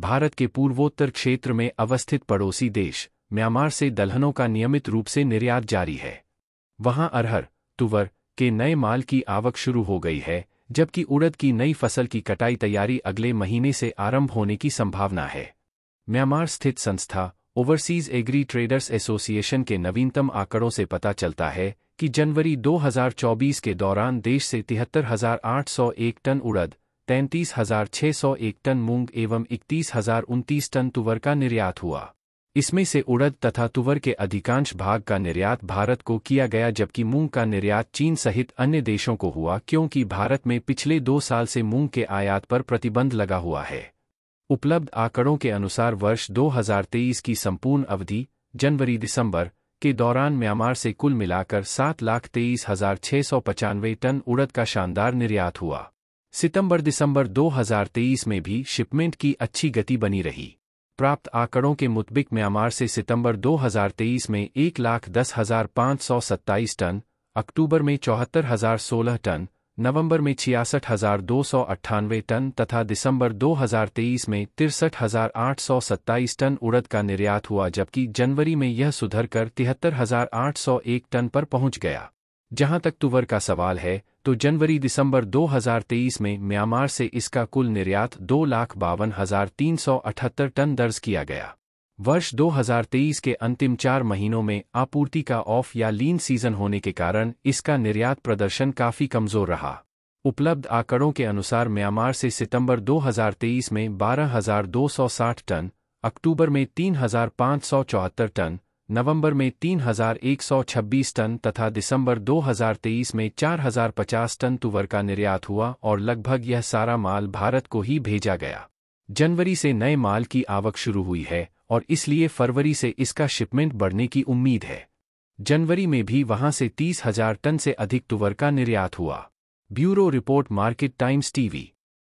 भारत के पूर्वोत्तर क्षेत्र में अवस्थित पड़ोसी देश म्यांमार से दलहनों का नियमित रूप से निर्यात जारी है वहां अरहर तुवर के नए माल की आवक शुरू हो गई है जबकि उड़द की नई फसल की कटाई तैयारी अगले महीने से आरंभ होने की संभावना है म्यांमार स्थित संस्था ओवरसीज एग्री ट्रेडर्स एसोसिएशन के नवीनतम आंकड़ों से पता चलता है कि जनवरी 2024 के दौरान देश से तिहत्तर टन उड़द तैंतीस हजार सौ एक टन मूंग एवं इकतीस हजार उनतीस टन तुवर का निर्यात हुआ इसमें से उड़द तथा तुवर के अधिकांश भाग का निर्यात भारत को किया गया जबकि मूंग का निर्यात चीन सहित अन्य देशों को हुआ क्योंकि भारत में पिछले दो साल से मूंग के आयात पर प्रतिबंध लगा हुआ है उपलब्ध आंकड़ों के अनुसार वर्ष 2023 की संपूर्ण अवधि जनवरी दिसंबर के दौरान म्यांमार से कुल मिलाकर सात लाख तेईस हजार सौ पचानवे टन उड़द का शानदार निर्यात हुआ सितंबर दिसंबर 2023 में भी शिपमेंट की अच्छी गति बनी रही प्राप्त आंकड़ों के मुताबिक म्यांमार से सितंबर 2023 में एक लाख दस हजार पाँच सौ सत्ताईस टन अक्टूबर में चौहत्तर हजार सोलह टन नवंबर में छियासठ हजार दो सौ अट्ठानवे टन तथा दिसंबर 2023 में तिरसठ हजार आठ सौ सत्ताईस टन उड़द का निर्यात हुआ जबकि जनवरी में यह सुधरकर तिहत्तर हजार आठ सौ एक टन पर पहुंच गया जहां तक तुवर का सवाल है तो जनवरी दिसंबर 2023 में म्यांमार से इसका कुल निर्यात दो लाख बावन हजार तीन सौ अठहत्तर टन दर्ज किया गया वर्ष 2023 के अंतिम चार महीनों में आपूर्ति का ऑफ या लीन सीजन होने के कारण इसका निर्यात प्रदर्शन काफी कमजोर रहा उपलब्ध आंकड़ों के अनुसार म्यांमार से सितंबर 2023 में 12,260 टन अक्टूबर में तीन टन नवंबर में 3,126 टन तथा दिसंबर 2023 में 4,050 टन तुवर का निर्यात हुआ और लगभग यह सारा माल भारत को ही भेजा गया जनवरी से नए माल की आवक शुरू हुई है और इसलिए फरवरी से इसका शिपमेंट बढ़ने की उम्मीद है जनवरी में भी वहां से तीस हजार टन से अधिक तुवर का निर्यात हुआ bureau report market times TV